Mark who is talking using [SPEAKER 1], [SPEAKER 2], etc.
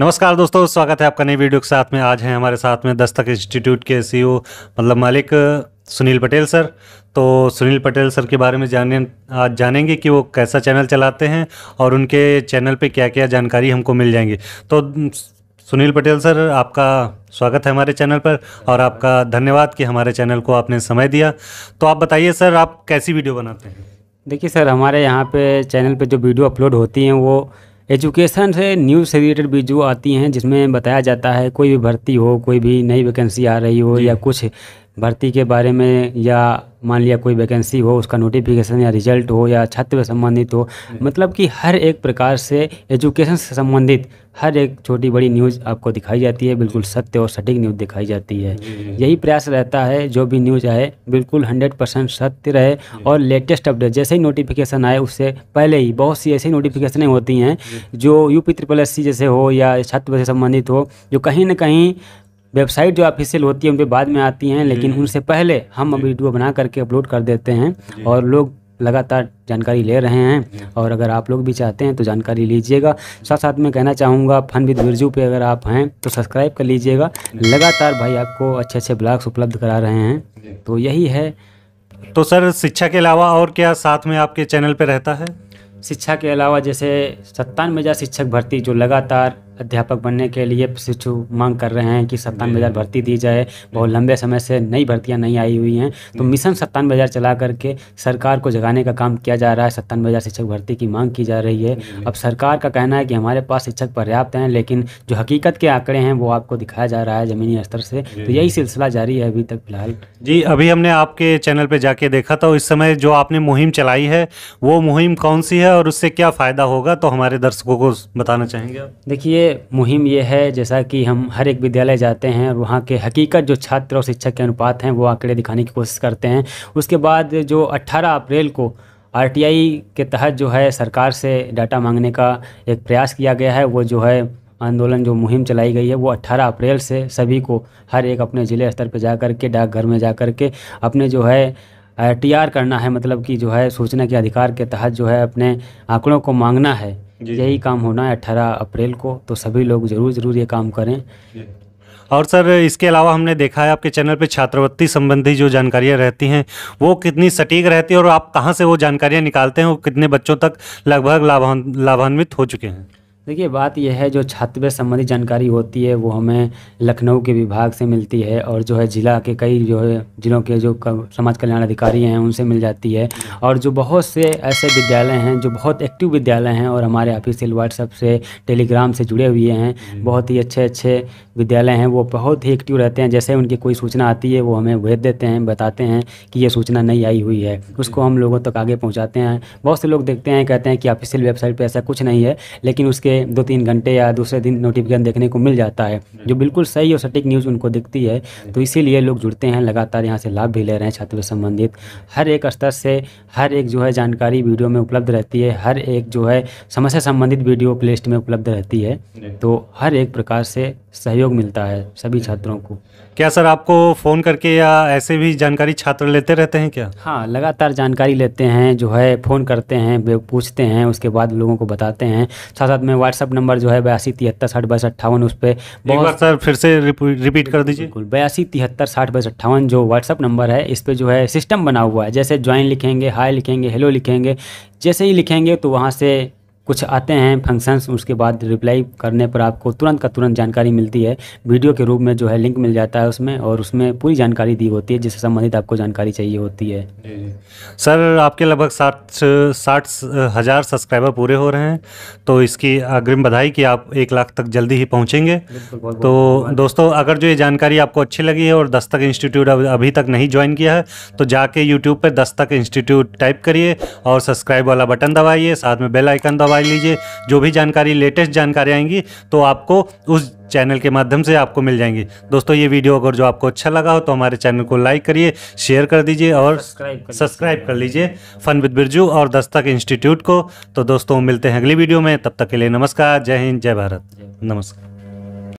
[SPEAKER 1] नमस्कार दोस्तों स्वागत है आपका नई वीडियो के साथ में आज हैं हमारे साथ में दस्तक इंस्टीट्यूट के सी मतलब मालिक सुनील पटेल सर तो सुनील पटेल सर के बारे में जाने आज जानेंगे कि वो कैसा चैनल चलाते हैं और उनके चैनल पे क्या क्या जानकारी हमको मिल जाएंगी तो सुनील पटेल सर आपका स्वागत है हमारे चैनल पर और आपका धन्यवाद कि हमारे चैनल को आपने समय दिया तो आप बताइए सर आप कैसी वीडियो बनाते हैं देखिए सर हमारे यहाँ पे चैनल पे जो वीडियो अपलोड होती हैं वो एजुकेशन से न्यूज़
[SPEAKER 2] से रिलेटेड वीडियो आती हैं जिसमें बताया जाता है कोई भी भर्ती हो कोई भी नई वैकेंसी आ रही हो या कुछ भर्ती के बारे में या मान लिया कोई वैकेंसी हो उसका नोटिफिकेशन या रिजल्ट हो या छात्र संबंधित हो मतलब कि हर एक प्रकार से एजुकेशन से संबंधित हर एक छोटी बड़ी न्यूज़ आपको दिखाई जाती है बिल्कुल सत्य और सटीक न्यूज़ दिखाई जाती है यही प्रयास रहता है जो भी न्यूज़ आए बिल्कुल हंड्रेड परसेंट सत्य रहे और लेटेस्ट अपडेट जैसे ही नोटिफिकेशन आए उससे पहले ही बहुत सी ऐसी नोटिफिकेशनें होती हैं जो U P triple S C जैसे हो या छात्र से संबंधित हो जो कहीं ना कहीं वेबसाइट जो ऑफिशियल होती है उन पर बाद में आती हैं लेकिन उनसे पहले हम वीडियो बना करके अपलोड कर देते हैं और लोग लगातार जानकारी ले रहे हैं और अगर आप लोग भी चाहते हैं तो जानकारी लीजिएगा साथ साथ मैं कहना चाहूँगा फन विद बिरजू पे अगर आप हैं तो सब्सक्राइब कर लीजिएगा लगातार भाई आपको अच्छे अच्छे ब्लॉग्स उपलब्ध करा रहे हैं
[SPEAKER 1] तो यही है तो सर शिक्षा के अलावा और क्या साथ में आपके चैनल पर रहता है शिक्षा के अलावा जैसे सत्तानवे हज़ार शिक्षक भर्ती जो लगातार
[SPEAKER 2] अध्यापक बनने के लिए शिक्षु मांग कर रहे हैं कि सत्तानवे हज़ार भर्ती दी जाए बहुत लंबे समय से नई भर्तियां नहीं आई हुई हैं तो मिशन सत्तानवे हज़ार चला करके सरकार को जगाने का काम किया जा रहा है सत्तानवे हज़ार शिक्षक भर्ती की मांग की जा रही है अब सरकार का कहना है कि हमारे पास शिक्षक पर्याप्त हैं लेकिन जो हकीकत के आंकड़े हैं वो आपको दिखाया जा रहा है ज़मीनी स्तर से तो यही सिलसिला जारी
[SPEAKER 1] है अभी तक फिलहाल जी अभी हमने आपके चैनल पर जाके देखा था इस समय जो आपने मुहिम चलाई है वो मुहिम कौन सी है और उससे क्या फ़ायदा होगा तो हमारे दर्शकों को बताना चाहेंगे
[SPEAKER 2] देखिए मुहिम ये है जैसा कि हम हर एक विद्यालय जाते हैं और वहाँ के हकीकत जो छात्र और शिक्षक के अनुपात हैं वो आंकड़े दिखाने की कोशिश करते हैं उसके बाद जो 18 अप्रैल को आरटीआई के तहत जो है सरकार से डाटा मांगने का एक प्रयास किया गया है वो जो है आंदोलन जो मुहिम चलाई गई है वो 18 अप्रैल से सभी को हर एक अपने ज़िले स्तर पर जा कर के डाकघर में जा कर के अपने जो है टी आर करना है मतलब कि जो है सूचना के अधिकार के तहत जो है अपने आंकड़ों को मांगना है यही काम होना है अट्ठारह अप्रैल को तो सभी लोग ज़रूर ज़रूर ये काम करें
[SPEAKER 1] और सर इसके अलावा हमने देखा है आपके चैनल पे छात्रवृत्ति संबंधी जो जानकारियाँ रहती हैं वो कितनी सटीक रहती है और आप कहाँ से वो जानकारियाँ निकालते हैं वो कितने बच्चों तक लगभग लाभान्वित हो चुके हैं
[SPEAKER 2] देखिए बात यह है जो छात्रवृत्ति संबंधी जानकारी होती है वो हमें लखनऊ के विभाग से मिलती है और जो है ज़िला के कई जो है ज़िलों के जो समाज कल्याण अधिकारी हैं उनसे मिल जाती है और जो बहुत से ऐसे विद्यालय हैं जो बहुत एक्टिव विद्यालय हैं और हमारे ऑफिशियल व्हाट्सअप से टेलीग्राम से जुड़े हुए हैं बहुत ही अच्छे अच्छे विद्यालय हैं वो बहुत ही एक्टिव रहते हैं जैसे उनकी कोई सूचना आती है वो हमें भेज देते हैं बताते हैं कि ये सूचना नहीं आई हुई है उसको हम लोगों तक आगे पहुँचाते हैं बहुत से लोग देखते हैं कहते हैं कि ऑफिशियल वेबसाइट पर ऐसा कुछ नहीं है लेकिन उसके दो तीन घंटे या दूसरे दिन नोटिफिकेशन देखने को मिल जाता है जो बिल्कुल सही और सटीक न्यूज़ उनको दिखती है तो इसीलिए लोग जुड़ते हैं लगातार यहाँ से लाभ भी ले रहे हैं छात्र संबंधित हर एक स्तर से हर एक जो है जानकारी वीडियो में उपलब्ध रहती है हर एक जो है समस्या संबंधित वीडियो प्लेलिस्ट में उपलब्ध रहती है
[SPEAKER 1] तो हर एक प्रकार से सहयोग सहयोग मिलता है सभी छात्रों को क्या सर आपको फ़ोन करके या ऐसे भी जानकारी छात्र लेते रहते हैं क्या हाँ लगातार जानकारी लेते हैं जो
[SPEAKER 2] है फ़ोन करते हैं पूछते हैं उसके बाद लोगों को बताते हैं साथ साथ में व्हाट्सअप नंबर जो है बयासी तिहत्तर साठ बाईस अट्ठावन उस पर बहुत सर फिर से रिपीट कर दीजिए बिल्कुल बयासी तिहत्तर साठ बाईस अट्ठावन जो व्हाट्सअप नंबर है इस पर जो है सिस्टम बना हुआ है जैसे ज्वाइन लिखेंगे हाई लिखेंगे हेलो लिखेंगे जैसे ही लिखेंगे तो वहाँ से कुछ आते हैं फंक्शंस उसके बाद रिप्लाई करने पर आपको तुरंत का तुरंत जानकारी मिलती है वीडियो के रूप में जो है लिंक मिल जाता है उसमें और उसमें पूरी
[SPEAKER 1] जानकारी दी होती है जिससे संबंधित आपको जानकारी चाहिए होती है सर आपके लगभग साठ साठ हज़ार सब्सक्राइबर पूरे हो रहे हैं तो इसकी अग्रिम बधाई कि आप एक लाख तक जल्दी ही पहुँचेंगे तो दोस्तों अगर जो ये जानकारी आपको अच्छी लगी है और दस्तक इंस्टीट्यूट अभी तक नहीं ज्वाइन किया है तो जाके यूट्यूब पर दस्तक इंस्टीट्यूट टाइप करिए और सब्सक्राइब वाला बटन दबाइए साथ में बेल आइकन दबाइए मोबाइल लीजिए जो भी जानकारी लेटेस्ट जानकारी आएंगी तो आपको उस चैनल के माध्यम से आपको मिल जाएंगी दोस्तों ये वीडियो अगर जो आपको अच्छा लगा हो तो हमारे चैनल को लाइक करिए शेयर कर दीजिए और सब्सक्राइब कर लीजिए फन विद बिरजू और दस्तक इंस्टीट्यूट को तो दोस्तों मिलते हैं अगली वीडियो में तब तक के लिए नमस्कार जय हिंद जय भारत नमस्कार